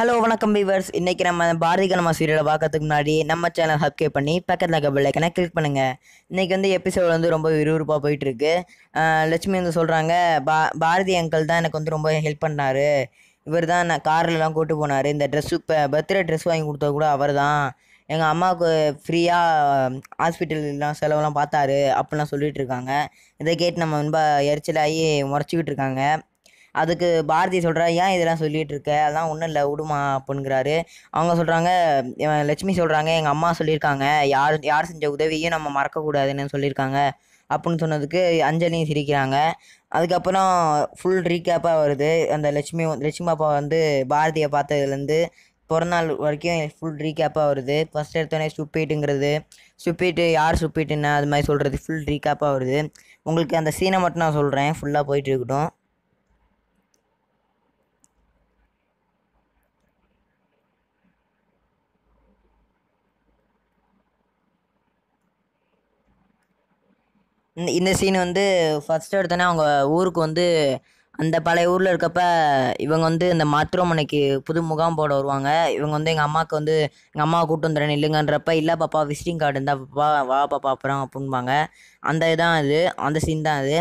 hello வணக்கம் beavers இன்றைக்கி நம்ம பாரதி கனமா சீரியலை பார்க்கறதுக்கு முன்னாடி நம்ம சேனல் ஹப்கே பண்ணி பக்கத்தில் இருக்க பெல் ஐக்கனை கிளிக் பண்ணுங்கள் இன்றைக்கி வந்து எபிசோட் வந்து ரொம்ப விறுவிறுப்பாக போயிட்டுருக்கு லட்சுமி வந்து சொல்கிறாங்க பா பாரதி அங்கிள் தான் எனக்கு வந்து ரொம்ப ஹெல்ப் பண்ணார் இவர் தான் நான் கார்லலாம் கூப்பிட்டு போனார் இந்த ட்ரெஸ்ஸு இப்போ பர்த்டே ட்ரெஸ் வாங்கி கொடுத்தது கூட அவர் தான் எங்கள் அம்மாவுக்கு ஃப்ரீயாக ஹாஸ்பிட்டல்லாம் செலவெல்லாம் பார்த்தாரு அப்படிலாம் சொல்லிகிட்டு இருக்காங்க இதை கேட்டு நம்ம ரொம்ப எரிச்சலாகி முறைச்சிக்கிட்டு இருக்காங்க அதுக்கு பாரதி சொல்கிறா ஏன் இதெல்லாம் சொல்லிகிட்டு இருக்க அதெல்லாம் ஒன்றும் இல்லை விடுமா அப்படிங்கிறாரு அவங்க சொல்கிறாங்க லட்சுமி சொல்கிறாங்க எங்கள் அம்மா சொல்லியிருக்காங்க யார் யார் செஞ்ச உதவியும் நம்ம மறக்கக்கூடாதுன்னு சொல்லியிருக்காங்க அப்படின்னு சொன்னதுக்கு அஞ்சலியும் சிரிக்கிறாங்க அதுக்கப்புறம் ஃபுல் ரீகேப்பாக வருது அந்த லட்சுமி லட்சுமி அப்பா வந்து பாரதியை பார்த்ததுலேருந்து பிறந்தநாள் வரைக்கும் ஃபுல் ரீகேப்பாக வருது ஃபஸ்ட் எடுத்தோடனே சுப்பீட்டுங்கிறது சுப்பீட்டு யார் சுப்பீட்டுன்னு அது மாதிரி சொல்கிறது ஃபுல் ரீகேப்பாக வருது உங்களுக்கு அந்த சீனை மட்டும் நான் சொல்கிறேன் ஃபுல்லாக போயிட்டு இருக்கட்டும் இந்த சீன் வந்து ஃபஸ்ட்டு எடுத்தோன்னே அவங்க ஊருக்கு வந்து அந்த பழைய ஊரில் இருக்கப்ப இவங்க வந்து இந்த மருத்துவமனைக்கு புது முகாம் போட வருவாங்க இவங்க வந்து எங்கள் அம்மாவுக்கு வந்து எங்கள் அம்மாவை கூப்பிட்டு வந்துடுறேன் இல்லைங்கன்றப்ப இல்லை பாப்பா விசிட்டிங் கார்டு இருந்தால் பாப்பா வா பாப்பா அப்புறம் அப்படின்பாங்க அந்த இதுதான் இது அந்த சீன் தான் அது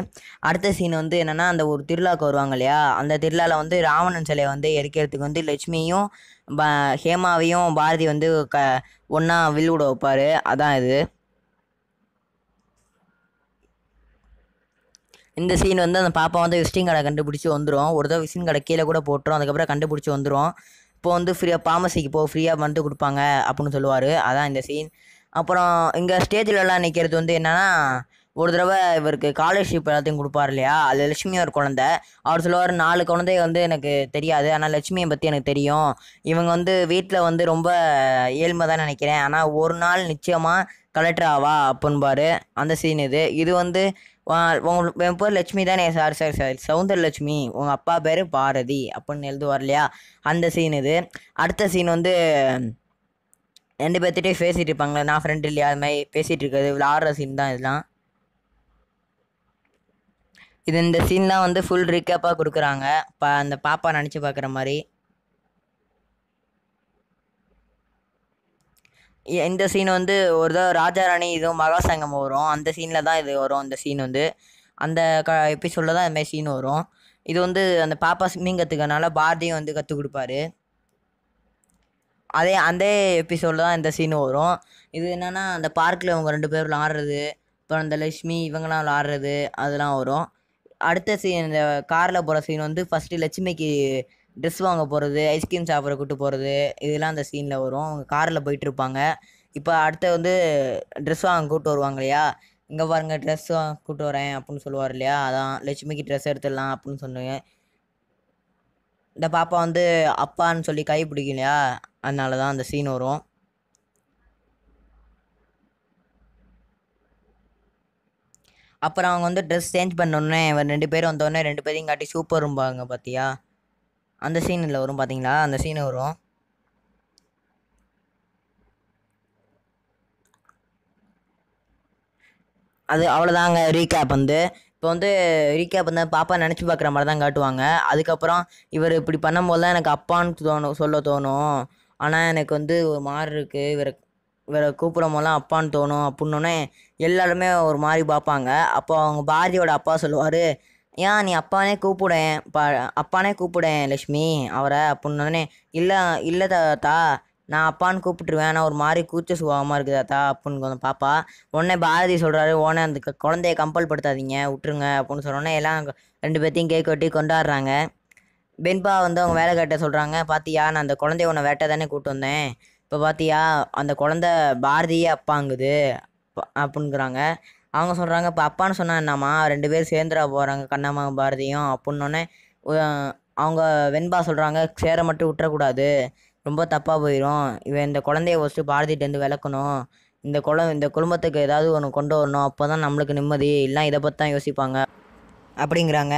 அடுத்த சீன் வந்து என்னென்னா அந்த ஒரு திருவிழாவுக்கு வருவாங்க இல்லையா அந்த திருவிழாவில் வந்து ராவணன் சிலையை வந்து எரிக்கிறதுக்கு வந்து லட்சுமியும் ஹேமாவையும் பாரதி வந்து க ஒன்றா வில்லூட வைப்பார் அதான் இது இந்த சீன் வந்து அந்த பாப்பா வந்து விசிட்டிங் கடை கண்டுபிடிச்சி வந்துடும் ஒரு தடவை விசிட்டிங் கடை கீழே கூட போட்டுரும் அதுக்கப்புறம் கண்டுபிடிச்சி வந்துடும் இப்போ வந்து ஃப்ரீயாக ஃபார்மசிக்கு போ ஃப்ரீயாக வந்து கொடுப்பாங்க அப்படின்னு சொல்லுவார் அதான் இந்த சீன் அப்புறம் இங்கே ஸ்டேஜ்லலாம் நிற்கிறது வந்து என்னென்னா ஒரு தடவை இவருக்கு ஸ்காலர்ஷிப் எல்லாத்தையும் கொடுப்பார் இல்லையா அது லட்சுமி ஒரு குழந்த அவர் சொல்லுவார் நாலு குழந்தை வந்து எனக்கு தெரியாது ஆனால் லட்சுமியை பற்றி எனக்கு தெரியும் இவங்க வந்து வீட்டில் வந்து ரொம்ப ஏழ்மை தான் நினைக்கிறேன் ஆனால் ஒரு நாள் நிச்சயமாக கலெக்டர் ஆவா அப்படின்பாரு அந்த சீன் இது இது வந்து உங்க என் பேர் லட்சுமி தானே sir sir sir Soundar Lakshmi உங்கள் அப்பா பேர் பாரதி அப்படின்னு எழுதுவார் இல்லையா அந்த சீன் இது அடுத்த சீன் வந்து ரெண்டு பேர்த்திட்டே பேசிகிட்டு இருப்பாங்களே நான் ஃப்ரெண்ட் இல்லையா அது மாதிரி பேசிகிட்டு இருக்கிறது விளாடுற சீன் தான் இதெல்லாம் இது இந்த சீன்லாம் வந்து ஃபுல் ரிக்கப்பாக கொடுக்குறாங்க இப்போ அந்த பாப்பா நினச்சி பார்க்குற மாதிரி இந்த சீன் வந்து ஒரு தான் ராஜா ராணி இதுவும் மகாசங்கம் வரும் அந்த சீனில் தான் இது வரும் அந்த சீன் வந்து அந்த க எபிசோடில் தான் மாதிரி சீன் வரும் இது வந்து அந்த பாப்பா ஸ்விம்மிங் கற்றுக்கறனால பாரதியும் வந்து கற்றுக் கொடுப்பாரு அதே அந்த எபிசோடில் தான் இந்த சீன் வரும் இது என்னென்னா அந்த பார்க்கில் இவங்க ரெண்டு பேர் விளாடுறது அப்புறம் அந்த லக்ஷ்மி இவங்கெல்லாம் விளாடுறது அதெல்லாம் வரும் அடுத்த சீன் இந்த காரில் போகிற சீன் வந்து ஃபஸ்ட்டு லட்சுமிக்கு ட்ரெஸ் வாங்க போகிறது ஐஸ்கிரீம் சாப்பிட கூட்டு போகிறது இதெல்லாம் அந்த சீனில் வரும் அவங்க காரில் போயிட்டுருப்பாங்க இப்போ அடுத்து வந்து ட்ரெஸ் வாங்க கூப்பிட்டு வருவாங்க இல்லையா இங்கே பாருங்கள் ட்ரெஸ் வாங்க கூப்பிட்டு வரேன் அப்படின்னு சொல்லுவார் இல்லையா அதான் லட்சுமிக்கு ட்ரெஸ் எடுத்துடலாம் அப்படின்னு சொன்னீங்க இந்த பாப்பா வந்து அப்பான்னு சொல்லி கை பிடிக்கும் இல்லையா அதனால தான் அந்த சீன் வரும் அப்புறம் அவங்க வந்து ட்ரெஸ் சேஞ்ச் பண்ணோடனே ரெண்டு பேரும் வந்தோடனே ரெண்டு பேரையும் காட்டி சூப்பர் இருப்பாங்க பார்த்தியா அந்த இல்லை வரும் பார்த்தீங்களா அந்த சீன் வரும் அது அவ்வளோதாங்க ரீகேப் வந்து இப்போ வந்து ரீகேப் வந்து பாப்பா நினச்சி பார்க்குற மாதிரி தான் காட்டுவாங்க அதுக்கப்புறம் இவர் இப்படி பண்ணும்போது தான் எனக்கு அப்பான்னு தோணும் சொல்ல தோணும் ஆனால் எனக்கு வந்து ஒரு மாதிரி இருக்குது இவரை இவரை போதெல்லாம் அப்பான்னு தோணும் அப்படின்னோடனே எல்லாருமே ஒரு மாதிரி பார்ப்பாங்க அப்போ அவங்க பாரதியோட அப்பா சொல்லுவார் ஏன் நீ அப்பானே கூப்பிடேன் ப அப்பானே கூப்பிடேன் லக்ஷ்மி அவரை அப்படின்னே இல்லை இல்லை தாத்தா நான் அப்பான்னு கூப்பிட்டுருவேன் ஆனால் ஒரு மாதிரி கூச்ச சுகமாக இருக்குது தாத்தா அப்புடின்னு கொஞ்சம் பாப்பா உடனே பாரதி சொல்கிறாரு உடனே அந்த குழந்தைய கம்பல் படுத்தாதீங்க விட்டுருங்க அப்படின்னு சொன்னோன்னே எல்லாம் ரெண்டு பேர்த்தையும் கேக் வெட்டி கொண்டாடுறாங்க பெண்பா வந்து அவங்க வேலை கேட்ட சொல்கிறாங்க பாத்தியா நான் அந்த குழந்தைய உன்னை வேட்டை தானே கூப்பிட்டு வந்தேன் இப்போ பாத்தியா அந்த குழந்த பாரதியே அப்பாங்குது அப்படிங்கிறாங்க அவங்க சொல்கிறாங்க இப்போ அப்பான்னு சொன்னால் என்னம்மா ரெண்டு பேர் சேர்ந்துடா போகிறாங்க கண்ணம்மா பாரதியும் அப்புடின்னொன்னே அவங்க வெண்பா சொல்கிறாங்க சேர மட்டும் விட்டுறக்கூடாது ரொம்ப தப்பாக போயிடும் இவன் இந்த குழந்தைய ஃபஸ்ட்டு பாரதிட்டேருந்து விளக்கணும் இந்த குளம் இந்த குடும்பத்துக்கு ஏதாவது ஒன்று கொண்டு வரணும் அப்போ தான் நம்மளுக்கு நிம்மதி இல்லை இதை பற்றி தான் யோசிப்பாங்க அப்படிங்கிறாங்க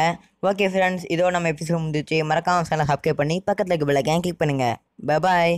ஓகே ஃப்ரெண்ட்ஸ் இதோ நம்ம எபிசோட் முடிச்சு மறக்காமல் சேனல் சப்ஸ்கிரைப் பண்ணி பக்கத்தில் இருக்க பிள்ளைக்கேன் கிளிக் பண்ணுங்கள் பபாய்